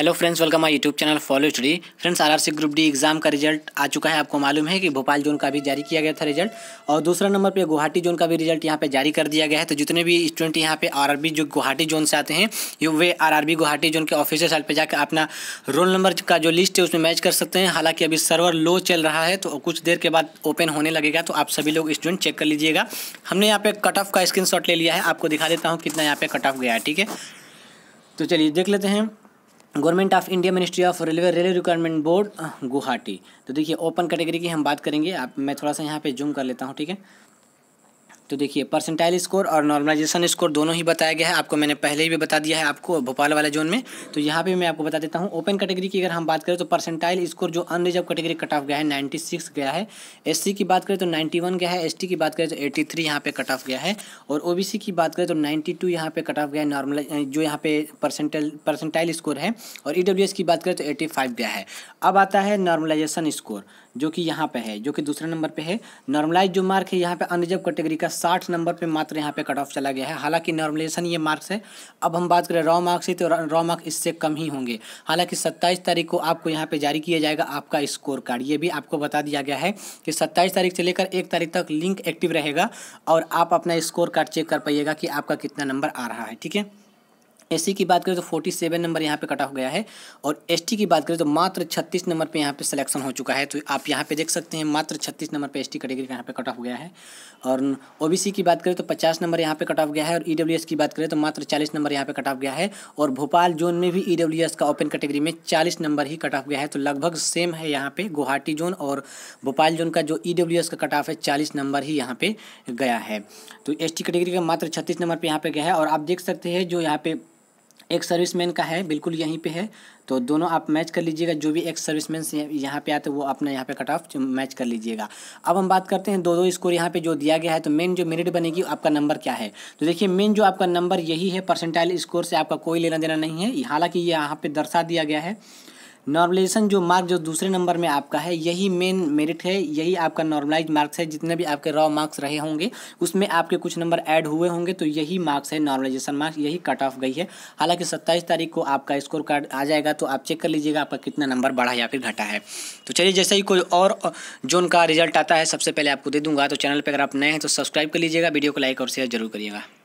hello friends welcome my YouTube channel follow study friends RRC group D exam का result आ चुका है आपको मालूम है कि भोपाल जोन का भी जारी किया गया था रिजल्ट और दूसरा नंबर पे गुवाहाटी जोन का भी रिजल्ट यहाँ पे जारी कर दिया गया है तो जितने भी स्टूडेंट यहाँ पे आरआरबी जो गुवाहाटी जोन से आते हैं ये वे आर गुवाहाटी जोन के ऑफिशियल साइट पर जाकर अपना रोल नंबर का जो लिस्ट है उसमें मैच कर सकते हैं हालाँकि अभी सर्वर लो चल रहा है तो कुछ देर के बाद ओपन होने लगेगा तो आप सभी लोग स्टूडेंट चेक कर लीजिएगा हमने यहाँ पे कट ऑफ का स्क्रीन ले लिया है आपको दिखा देता हूँ कितना यहाँ पे कट ऑफ गया है ठीक है तो चलिए देख लेते हैं government of India ministry of railway railway requirement board Guwahati तो देखिए ओपन कैटेगरी की हम बात करेंगे आप मैं थोड़ा सा यहाँ पे जूम कर लेता हूँ ठीक है तो देखिए परसेंटाइल स्कोर और नॉर्मलाइजेशन स्कोर दोनों ही बताया गया है आपको मैंने पहले ही भी बता दिया है आपको भोपाल वाले जोन में तो यहाँ पे मैं आपको बता देता हूँ ओपन कैटेगरी की अगर हम बात करें तो परसेंटाइल स्कोर जो अनरिजर्व कैटेगरी कट ऑफ गया है नाइन्टी सिक्स गया है एस की बात करें तो नाइन्टी वन गया है एस की बात करें तो एट्टी थ्री यहाँ पे कट ऑफ गया है और ओ की बात करें तो नाइन्टी टू यहाँ पे कट ऑफ गया है नॉर्मल जो यहाँ पे परसेंटाइल स्कोर है और ई e की बात करें तो एट्टी फाइव गया है अब आता है नॉर्मलाइजेशन स्कोर जो कि यहाँ पे है जो कि दूसरे नंबर पे है नॉर्मलाइज जो मार्क है यहाँ पे अनरिजर्व कैटेगरी का साठ नंबर पे मात्र यहाँ पे कट ऑफ चला गया है हालांकि नॉर्मलाइजेशन ये मार्क्स है अब हम बात करें रॉ मार्क्स से तो रॉ मार्क्स इससे कम ही होंगे हालांकि सत्ताईस तारीख को आपको यहाँ पर जारी किया जाएगा आपका स्कोर कार्ड ये भी आपको बता दिया गया है कि सत्ताईस तारीख से लेकर एक तारीख तक लिंक एक्टिव रहेगा और आप अपना स्कोर कार्ड चेक कर पाइएगा कि आपका कितना नंबर आ रहा है ठीक है एस की बात करें तो 47 नंबर यहाँ पे कटा हो गया है और एस की बात करें तो मात्र 36 नंबर पे यहाँ पे सिलेक्शन हो चुका है तो आप यहाँ पे देख सकते हैं मात्र 36 नंबर पे टी कैटेगरी का यहाँ पे कटा हो गया है और ओबीसी की बात करें तो 50 नंबर यहाँ पे कटा हो गया है और ई की बात करें तो मात्र चालीस नंबर यहाँ पे कटा हो गया है और भोपाल जोन में भी ई का ओपन कैटेगरी में चालीस नंबर ही कटा हो गया है तो लगभग सेम है यहाँ पे गुवाहाटी जोन और भोपाल जोन का जो ई का कट ऑफ है चालीस नंबर ही यहाँ पे गया है तो एस कैटेगरी का मात्र छत्तीस नंबर पर यहाँ पे गया है और आप देख सकते हैं जो यहाँ पे एक सर्विसमैन का है बिल्कुल यहीं पे है तो दोनों आप मैच कर लीजिएगा जो भी एक सर्विसमैन से यहाँ पे आते वो अपना यहाँ पे कट ऑफ मैच कर लीजिएगा अब हम बात करते हैं दो दो स्कोर यहाँ पे जो दिया गया है तो मेन जो मेरिट बनेगी आपका नंबर क्या है तो देखिए मेन जो आपका नंबर यही है परसेंटाइल स्कोर से आपका कोई लेना देना नहीं है हालाँकि ये यहाँ पर दर्शा दिया गया है नॉर्मलाइजेशन जो मार्क जो दूसरे नंबर में आपका है यही मेन मेरिट है यही आपका नॉर्मलाइज मार्क्स है जितने भी आपके रॉ मार्क्स रहे होंगे उसमें आपके कुछ नंबर ऐड हुए होंगे तो यही मार्क्स है नॉर्मलाइजेशन मार्क्स यही कट ऑफ गई है हालांकि सत्ताईस तारीख को आपका स्कोर कार्ड आ जाएगा तो आप चेक कर लीजिएगा आपका कितना नंबर बढ़ा या फिर घटा है तो चलिए जैसे ही कोई और जोन का रिजल्ट आता है सबसे पहले आपको दे दूंगा तो चैनल पर अगर आप नए हैं तो सब्सक्राइब कर लीजिएगा वीडियो को लाइक और शेयर जरूर करिएगा